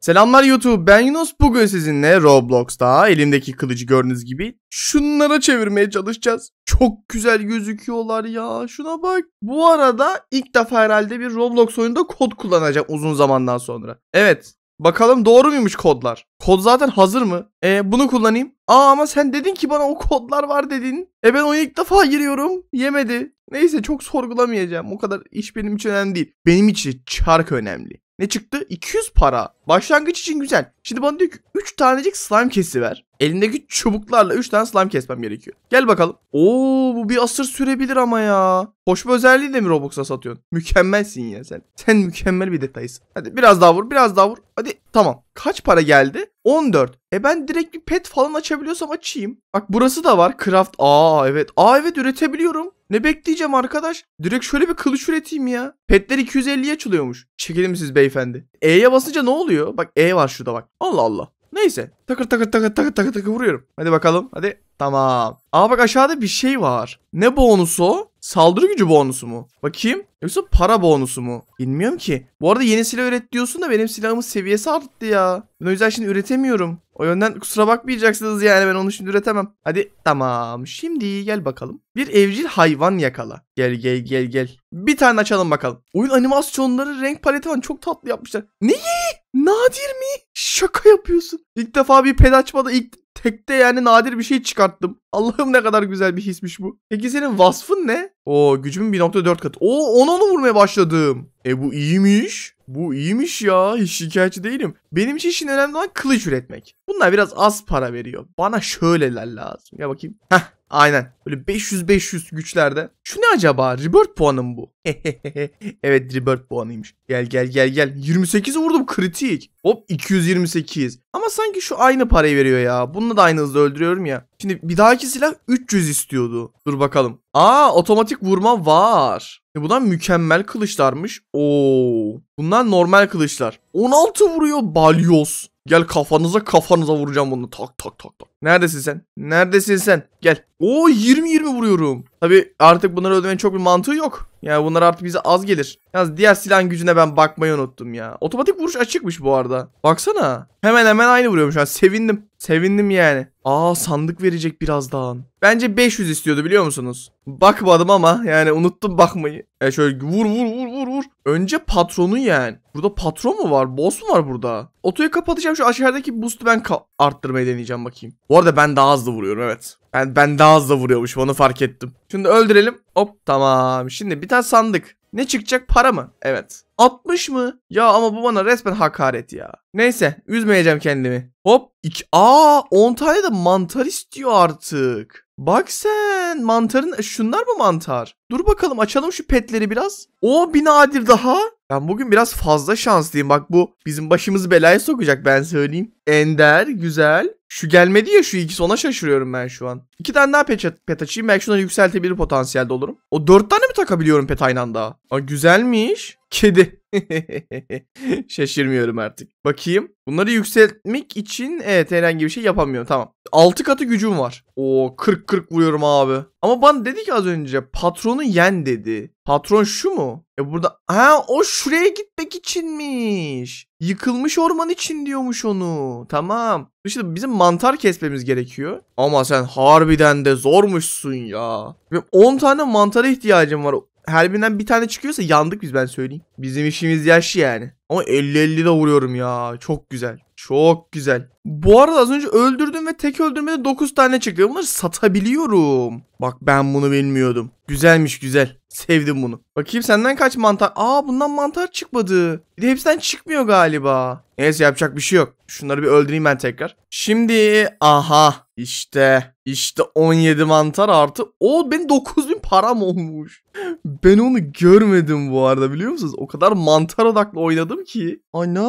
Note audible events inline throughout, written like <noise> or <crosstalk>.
Selamlar YouTube ben Yunus bugün sizinle Roblox'ta elimdeki kılıcı gördüğünüz gibi şunlara çevirmeye çalışacağız. Çok güzel gözüküyorlar ya şuna bak. Bu arada ilk defa herhalde bir Roblox oyunda kod kullanacağım uzun zamandan sonra. Evet bakalım doğru muymuş kodlar? Kod zaten hazır mı? E bunu kullanayım. Aa ama sen dedin ki bana o kodlar var dedin. E ben oyuna ilk defa giriyorum yemedi. Neyse çok sorgulamayacağım o kadar iş benim için önemli değil. Benim için çark önemli. Ne çıktı? 200 para. Başlangıç için güzel. Şimdi bana diyor ki 3 tanecik slime kesi ver. Elindeki çubuklarla 3 tane slime kesmem gerekiyor. Gel bakalım. Oo bu bir asır sürebilir ama ya. Hoş bir özelliği de mi Robux'a satıyorsun? Mükemmelsin ya sen. Sen mükemmel bir detaysın. Hadi biraz daha vur biraz daha vur. Hadi tamam. Kaç para geldi? 14. E ben direkt bir pet falan açabiliyorsam açayım. Bak burası da var. Craft. Aa evet. Aa evet üretebiliyorum. Ne bekleyeceğim arkadaş? Direkt şöyle bir kılıç üreteyim ya. Petler 250'ye açılıyormuş. Çekelim siz beyefendi. E'ye basınca ne oluyor? Bak E var şurada bak. Allah Allah. Neyse. Takır takır takır takır takır takır vuruyorum. Hadi bakalım. Hadi. Tamam. Aa bak aşağıda bir şey var. Ne bonusu o? Saldırı gücü bonusu mu? Bakayım. Yoksa para bonusu mu? Bilmiyorum ki. Bu arada yeni silah üret diyorsun da benim silahımın seviyesi arttı ya. Ben o yüzden şimdi üretemiyorum. O yönden kusura bakmayacaksınız yani ben onu şimdi üretemem. Hadi tamam şimdi gel bakalım. Bir evcil hayvan yakala. Gel gel gel gel. Bir tane açalım bakalım. Oyun animasyonları renk paleti falan çok tatlı yapmışlar. Neyi? Nadir mi? Şaka yapıyorsun. İlk defa bir ped açmada ilk Tekte yani nadir bir şey çıkarttım. Allah'ım ne kadar güzel bir hismiş bu. Peki senin vasfın ne? Oo gücümün 1.4 katı. Oo 10 onu vurmaya başladım. E bu iyiymiş. Bu iyiymiş ya. Hiç şikayetçi değilim. Benim için işin önemli olan kılıç üretmek. Bunlar biraz az para veriyor. Bana şöyleler lazım. Ya bakayım. Heh Aynen. Böyle 500-500 güçlerde. Şu ne acaba? Rebirth puanı mı bu? <laughs> evet Rebirth puanıymış. Gel gel gel gel. 28'e vurdum kritik. Hop 228. Ama sanki şu aynı parayı veriyor ya. Bununla da aynı hızda öldürüyorum ya. Şimdi bir dahaki silah 300 istiyordu. Dur bakalım. Aa otomatik vurma var. E bunlar mükemmel kılıçlarmış. Oo. Bunlar normal kılıçlar. 16 vuruyor balyoz. Gel kafanıza kafanıza vuracağım bunu. Tak tak tak tak. Neredesin sen? Neredesin sen? Gel. Oo 20-20 vuruyorum. Tabi artık bunları ödemenin çok bir mantığı yok. Ya bunlar artık bize az gelir. Yalnız diğer silah gücüne ben bakmayı unuttum ya. Otomatik vuruş açıkmış bu arada. Baksana. Hemen hemen aynı vuruyormuş. Yani sevindim. Sevindim yani. Aa sandık verecek birazdan. Bence 500 istiyordu biliyor musunuz? Bakmadım ama yani unuttum bakmayı. E şöyle vur vur vur vur vur. Önce patronu yani. Burada patron mu var? Boss mu var burada? Otoyu kapatacağım şu aşağıdaki boost'u ben arttırmayı deneyeceğim bakayım. Bu arada ben daha hızlı vuruyorum evet. Yani ben daha hızlı vuruyormuş onu fark ettim. Şimdi öldürelim. Hop tamam. Şimdi bir tane sandık. Ne çıkacak para mı? Evet. 60 mı? Ya ama bu bana resmen hakaret ya. Neyse üzmeyeceğim kendimi. Hop. Iki, aa 10 tane de mantar istiyor artık. Bak sen mantarın şunlar mı mantar? Dur bakalım açalım şu petleri biraz. O bir nadir daha. Ben bugün biraz fazla şanslıyım. Bak bu bizim başımızı belaya sokacak ben söyleyeyim. Ender güzel. Şu gelmedi ya şu ikisi ona şaşırıyorum ben şu an. İki tane daha pet, pet açayım. Belki şunları yükseltebilir potansiyelde olurum. O dört tane mi takabiliyorum pet aynı anda? Aa, güzelmiş. Kedi. <laughs> Şaşırmıyorum artık. Bakayım. Bunları yükseltmek için evet herhangi bir şey yapamıyorum. Tamam. 6 katı gücüm var. Oo, 40 40 vuruyorum abi. Ama ben dedi ki az önce patronu yen dedi. Patron şu mu? E burada ha o şuraya gitmek içinmiş. Yıkılmış orman için diyormuş onu. Tamam. İşte bizim mantar kesmemiz gerekiyor. Ama sen harbiden de zormuşsun ya. 10 tane mantara ihtiyacım var her birinden bir tane çıkıyorsa yandık biz ben söyleyeyim. Bizim işimiz yaşlı yani. Ama 50-50 de vuruyorum ya. Çok güzel. Çok güzel. Bu arada az önce öldürdüm ve tek öldürmede 9 tane çıktı. Bunları satabiliyorum. Bak ben bunu bilmiyordum. Güzelmiş güzel. Sevdim bunu. Bakayım senden kaç mantar. Aa bundan mantar çıkmadı. Bir de hepsinden çıkmıyor galiba. Neyse yapacak bir şey yok. Şunları bir öldüreyim ben tekrar. Şimdi aha işte işte 17 mantar artı o ben 9000 param olmuş. ben onu görmedim bu arada biliyor musunuz? O kadar mantar odaklı oynadım ki. Ana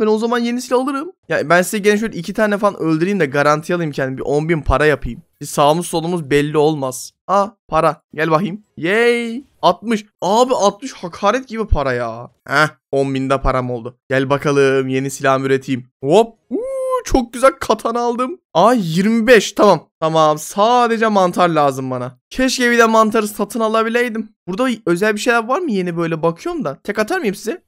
ben o zaman yeni silah alırım. Yani ben size gene şöyle iki tane falan öldüreyim de garanti alayım kendimi. Bir 10 bin para yapayım. Bir sağımız solumuz belli olmaz. Aa para. Gel bakayım. Yay. 60. Abi 60 hakaret gibi para ya. Heh 10 binde param oldu. Gel bakalım yeni silah üreteyim. Hop. Hı. Çok güzel katan aldım. A25 tamam. Tamam sadece mantar lazım bana. Keşke bir de mantarı satın alabileydim. Burada özel bir şeyler var mı yeni böyle bakıyorum da. Tek atar mıyım size?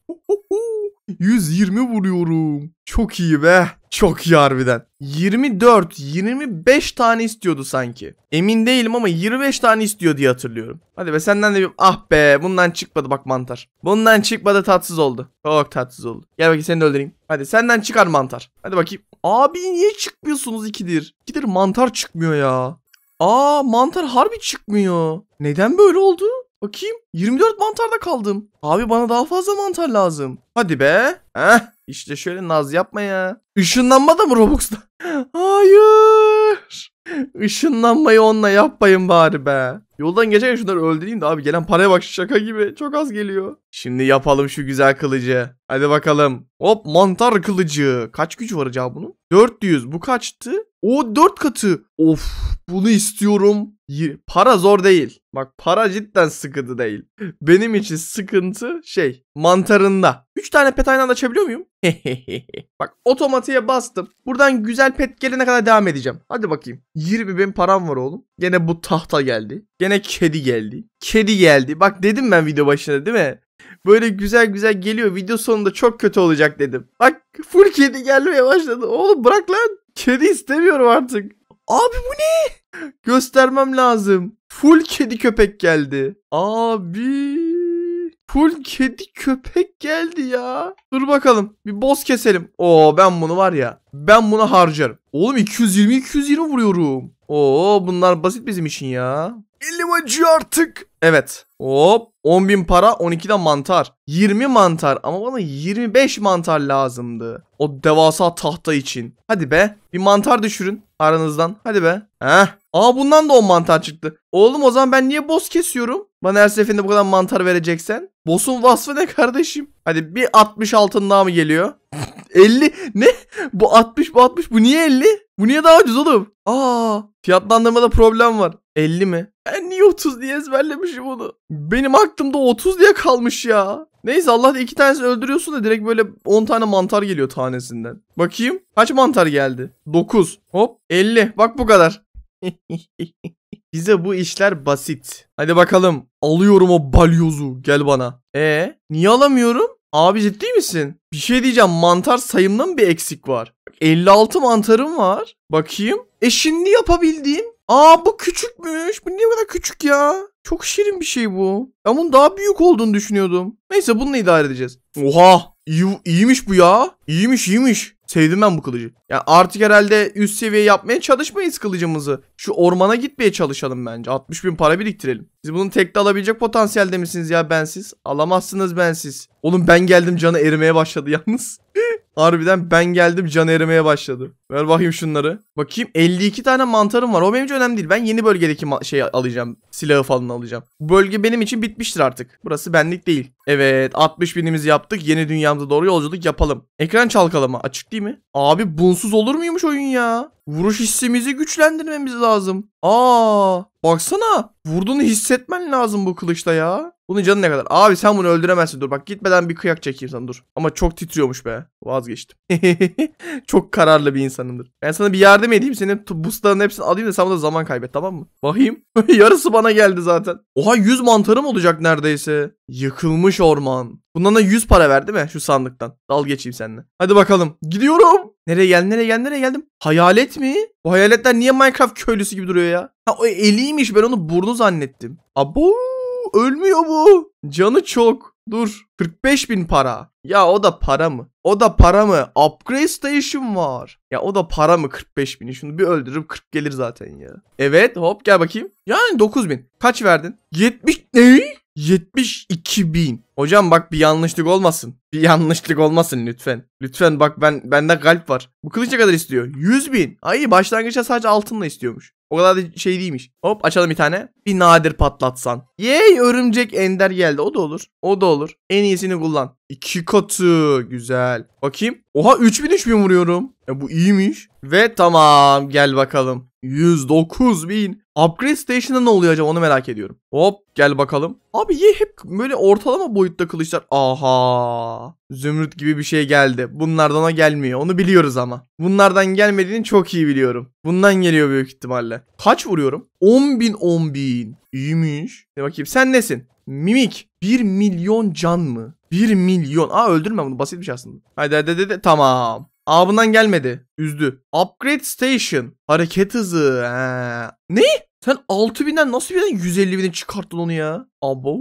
120 vuruyorum. Çok iyi be. Çok iyi harbiden. 24, 25 tane istiyordu sanki. Emin değilim ama 25 tane istiyor diye hatırlıyorum. Hadi be senden de bir ah be bundan çıkmadı bak mantar. Bundan çıkmadı tatsız oldu. Çok tatsız oldu. Gel bakayım seni de öldüreyim. Hadi senden çıkar mantar. Hadi bakayım. Abi niye çıkmıyorsunuz ikidir? İkidir mantar çıkmıyor çıkmıyor ya. Aa mantar harbi çıkmıyor. Neden böyle oldu? Bakayım 24 mantarda kaldım. Abi bana daha fazla mantar lazım. Hadi be. Heh işte şöyle naz yapma ya. Işınlanma da mı Robux'ta? <laughs> Hayır. Işınlanmayı onunla yapmayın bari be. Yoldan geçerken şunları öldüreyim de abi gelen paraya bak şaka gibi. Çok az geliyor. Şimdi yapalım şu güzel kılıcı. Hadi bakalım. Hop mantar kılıcı. Kaç gücü var acaba bunun? 400. Bu kaçtı? O 4 katı. Of bunu istiyorum. Para zor değil. Bak para cidden sıkıntı değil. Benim için sıkıntı şey mantarında. 3 tane pet aynı anda açabiliyor muyum? <laughs> Bak otomatiğe bastım. Buradan güzel pet gelene kadar devam edeceğim. Hadi bakayım. 20 bin param var oğlum. Gene bu tahta geldi. Gene kedi geldi. Kedi geldi. Bak dedim ben video başında değil mi? Böyle güzel güzel geliyor. Video sonunda çok kötü olacak dedim. Bak full kedi gelmeye başladı. Oğlum bırak lan. Kedi istemiyorum artık. Abi bu ne? Göstermem lazım. Full kedi köpek geldi. Abi. Full kedi köpek geldi ya. Dur bakalım. Bir boss keselim. Oo ben bunu var ya. Ben bunu harcarım. Oğlum 220 220 vuruyorum. Oo bunlar basit bizim için ya. Elim acıyor artık. Evet. Hop. 10 bin para 12'den mantar. 20 mantar ama bana 25 mantar lazımdı. O devasa tahta için. Hadi be. Bir mantar düşürün aranızdan. Hadi be. Heh. Aa bundan da 10 mantar çıktı. Oğlum o zaman ben niye boss kesiyorum? Bana her seferinde bu kadar mantar vereceksen. Boss'un vasfı ne kardeşim? Hadi bir 60 altın daha mı geliyor? 50 <laughs> ne? Bu 60 bu 60 bu niye 50? Bu niye daha ucuz oğlum? Aa fiyatlandırmada problem var. 50 mi? Ben 30 diye ezberlemişim onu. Benim aklımda 30 diye kalmış ya. Neyse Allah iki tanesi öldürüyorsun da direkt böyle 10 tane mantar geliyor tanesinden. Bakayım kaç mantar geldi? 9. Hop 50. Bak bu kadar. <laughs> Bize bu işler basit. Hadi bakalım. Alıyorum o balyozu. Gel bana. E niye alamıyorum? Abi ciddi misin? Bir şey diyeceğim. Mantar sayımdan bir eksik var? 56 mantarım var. Bakayım. E şimdi yapabildiğim Aa bu küçükmüş. Bu niye bu kadar küçük ya? Çok şirin bir şey bu. Ben bunun daha büyük olduğunu düşünüyordum. Neyse bununla idare edeceğiz. Oha iyi, iyiymiş bu ya. İyiymiş iyiymiş. Sevdim ben bu kılıcı. Yani artık herhalde üst seviye yapmaya çalışmayız kılıcımızı. Şu ormana gitmeye çalışalım bence. 60 bin para biriktirelim. Siz bunun tekte alabilecek potansiyelde misiniz ya bensiz? Alamazsınız bensiz. Oğlum ben geldim canı erimeye başladı yalnız. <laughs> Harbiden ben geldim can erimeye başladı. Ver bakayım şunları. Bakayım 52 tane mantarım var. O benim için önemli değil. Ben yeni bölgedeki şey alacağım. Silahı falan alacağım. Bu bölge benim için bitmiştir artık. Burası benlik değil. Evet 60 binimizi yaptık. Yeni dünyamıza doğru yolculuk yapalım. Ekran çalkalama. Açık değil mi? Abi bunsuz olur muymuş oyun ya? Vuruş hissimizi güçlendirmemiz lazım. Aa, baksana. Vurduğunu hissetmen lazım bu kılıçta ya. Bunun canı ne kadar? Abi sen bunu öldüremezsin. Dur bak gitmeden bir kıyak çekeyim sana dur. Ama çok titriyormuş be. Vazgeçtim. <laughs> çok kararlı bir insanımdır. Ben sana bir yardım edeyim. Senin boostların hepsini alayım da sen da zaman kaybet tamam mı? Vahim. <laughs> Yarısı bana geldi zaten. Oha 100 mantarım olacak neredeyse. Yıkılmış orman. Bundan da 100 para ver değil mi şu sandıktan? Dal geçeyim seninle. Hadi bakalım. Gidiyorum. Nereye geldim nereye geldim nereye geldim? Hayalet mi? Bu hayaletler niye Minecraft köylüsü gibi duruyor ya? Ha o eliymiş ben onu burnu zannettim. Abo ölmüyor bu. Canı çok. Dur. 45 bin para. Ya o da para mı? O da para mı? Upgrade station var. Ya o da para mı 45 bini? Şunu bir öldürürüm, 40 gelir zaten ya. Evet hop gel bakayım. Yani 9 bin. Kaç verdin? 70 ne? 72 bin. Hocam bak bir yanlışlık olmasın. Bir yanlışlık olmasın lütfen. Lütfen bak ben bende kalp var. Bu kılıç kadar istiyor? 100 bin. Ay başlangıçta sadece altınla istiyormuş. O kadar da şey değilmiş. Hop açalım bir tane. Bir nadir patlatsan. Yey örümcek ender geldi. O da olur. O da olur. En iyisini kullan. İki katı. Güzel. Bakayım. Oha 3000 3000 vuruyorum. E bu iyiymiş. Ve tamam gel bakalım. 109 bin. Upgrade Station'da ne oluyor acaba onu merak ediyorum. Hop gel bakalım. Abi ye hep böyle ortalama boyutta kılıçlar. Aha. Zümrüt gibi bir şey geldi. Bunlardan o gelmiyor. Onu biliyoruz ama. Bunlardan gelmediğini çok iyi biliyorum. Bundan geliyor büyük ihtimalle. Kaç vuruyorum? 10 bin 10 bin. İyiymiş. Ne bakayım sen nesin? Mimik. 1 milyon can mı? 1 milyon. Aa öldürme bunu basit bir şey aslında. Haydi haydi haydi. Tamam. Aa bundan gelmedi. Üzdü. Upgrade station. Hareket hızı. He. Ne? Sen 6000'den nasıl birden 150 bine çıkarttın onu ya? Abo.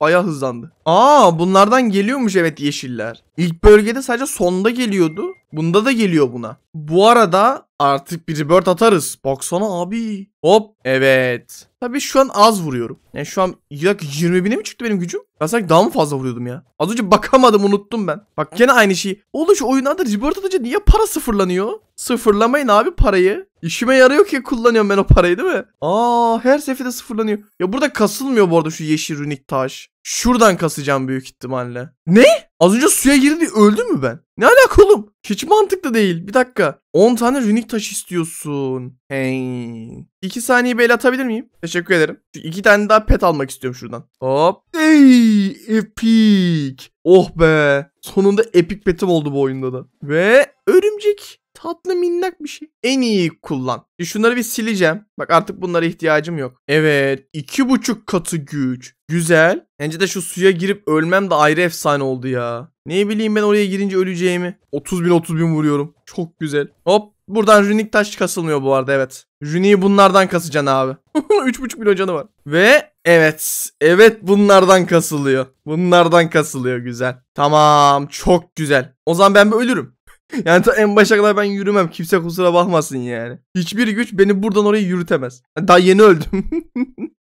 Baya hızlandı. Aa bunlardan geliyormuş evet yeşiller. İlk bölgede sadece sonda geliyordu. Bunda da geliyor buna. Bu arada artık bir rebirth atarız. Baksana abi. Hop. Evet. Tabii şu an az vuruyorum. Yani şu an ya 20 bine mi çıktı benim gücüm? Ben sanki daha mı fazla vuruyordum ya? Az önce bakamadım unuttum ben. Bak gene aynı şey. Oğlum şu oyunlarda rebirth atınca niye para sıfırlanıyor? Sıfırlamayın abi parayı. İşime yarıyor ki kullanıyorum ben o parayı değil mi? Aa her seferde sıfırlanıyor. Ya burada kasılmıyor bu arada şu yeşil runik taş. Şuradan kasacağım büyük ihtimalle. Ne? Az önce suya girdi öldüm mü ben? Ne alaka oğlum? Hiç mantıklı değil. Bir dakika. 10 tane runik taş istiyorsun. Hey. 2 saniye bel atabilir miyim? Teşekkür ederim. 2 tane daha pet almak istiyorum şuradan. Hop. Hey. Epic. Oh be. Sonunda epic petim oldu bu oyunda da. Ve örümcek tatlı minnak bir şey. En iyi kullan. Şimdi şunları bir sileceğim. Bak artık bunlara ihtiyacım yok. Evet. iki buçuk katı güç. Güzel. Bence de şu suya girip ölmem de ayrı efsane oldu ya. Ne bileyim ben oraya girince öleceğimi. 30 bin 30 bin vuruyorum. Çok güzel. Hop. Buradan runik taş kasılmıyor bu arada evet. Runi'yi bunlardan kasacaksın abi. 3.5 <laughs> milyon canı var. Ve evet. Evet bunlardan kasılıyor. Bunlardan kasılıyor güzel. Tamam çok güzel. O zaman ben bir ölürüm. <laughs> Yani ta en başa kadar ben yürümem. Kimse kusura bakmasın yani. Hiçbir güç beni buradan oraya yürütemez. Daha yeni öldüm. <laughs>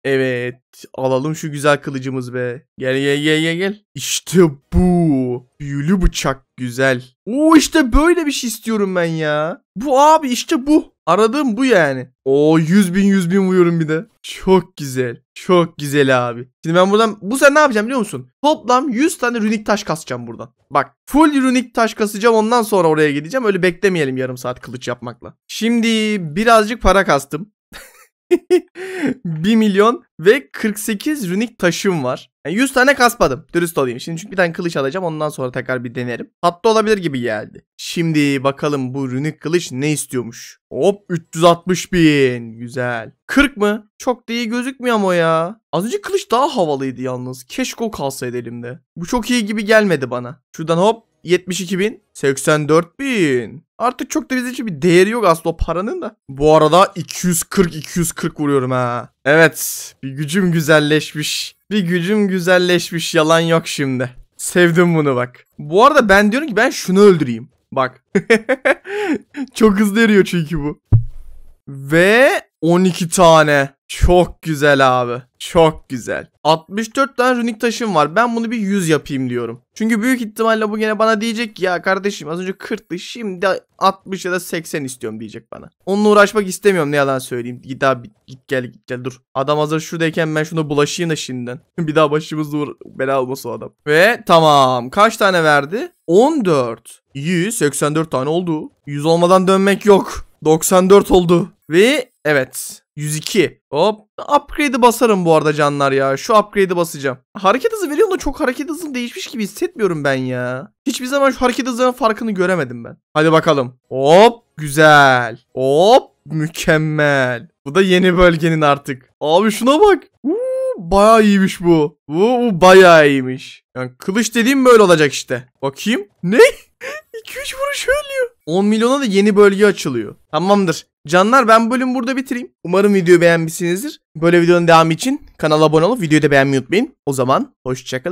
evet. Alalım şu güzel kılıcımız be. Gel gel gel gel gel. İşte bu. Büyülü bıçak güzel. Oo işte böyle bir şey istiyorum ben ya. Bu abi işte bu. Aradığım bu yani. O 100 bin 100 bin vuruyorum bir de. Çok güzel. Çok güzel abi. Şimdi ben buradan bu sefer ne yapacağım biliyor musun? Toplam 100 tane runik taş kasacağım buradan. Bak full runik taş kasacağım ondan sonra oraya gideceğim. Öyle beklemeyelim yarım saat kılıç yapmakla. Şimdi birazcık para kastım. 1 <laughs> milyon ve 48 runik taşım var. Yani 100 tane kaspadım. Dürüst olayım. Şimdi çünkü bir tane kılıç alacağım. Ondan sonra tekrar bir denerim. Hatta olabilir gibi geldi. Şimdi bakalım bu runik kılıç ne istiyormuş. Hop 360 bin. Güzel. 40 mı? Çok da iyi gözükmüyor ama ya. Az önce kılıç daha havalıydı yalnız. Keşke o kalsaydı elimde. Bu çok iyi gibi gelmedi bana. Şuradan hop 72 bin, 84 bin. Artık çok da bizim için bir değeri yok aslında o paranın da. Bu arada 240-240 vuruyorum ha. Evet bir gücüm güzelleşmiş. Bir gücüm güzelleşmiş yalan yok şimdi. Sevdim bunu bak. Bu arada ben diyorum ki ben şunu öldüreyim. Bak. <laughs> çok hızlı eriyor çünkü bu. Ve 12 tane. Çok güzel abi. Çok güzel. 64 tane runik taşım var. Ben bunu bir 100 yapayım diyorum. Çünkü büyük ihtimalle bu gene bana diyecek ki ya kardeşim az önce 40'tı şimdi 60 ya da 80 istiyorum diyecek bana. Onunla uğraşmak istemiyorum ne yalan söyleyeyim. Git abi git gel git gel dur. Adam hazır şuradayken ben şuna bulaşayım da şimdiden. <laughs> bir daha başımız uğra bela olmasın o adam. Ve tamam kaç tane verdi? 14. 184 tane oldu. 100 olmadan dönmek yok. 94 oldu. Ve evet 102. Hop. Upgrade'i basarım bu arada canlar ya. Şu upgrade'i basacağım. Hareket hızı veriyor da çok hareket hızım değişmiş gibi hissetmiyorum ben ya. Hiçbir zaman şu hareket hızının farkını göremedim ben. Hadi bakalım. Hop. Güzel. Hop. Mükemmel. Bu da yeni bölgenin artık. Abi şuna bak. Uuu bayağı iyiymiş bu. Bu, bu bayağı iyiymiş. Yani kılıç dediğim böyle olacak işte. Bakayım. Ne? 2-3 <laughs> vuruş ölüyor. 10 milyona da yeni bölge açılıyor. Tamamdır. Canlar ben bu bölümü burada bitireyim. Umarım videoyu beğenmişsinizdir. Böyle videonun devamı için kanala abone olup videoyu da beğenmeyi unutmayın. O zaman hoşçakalın.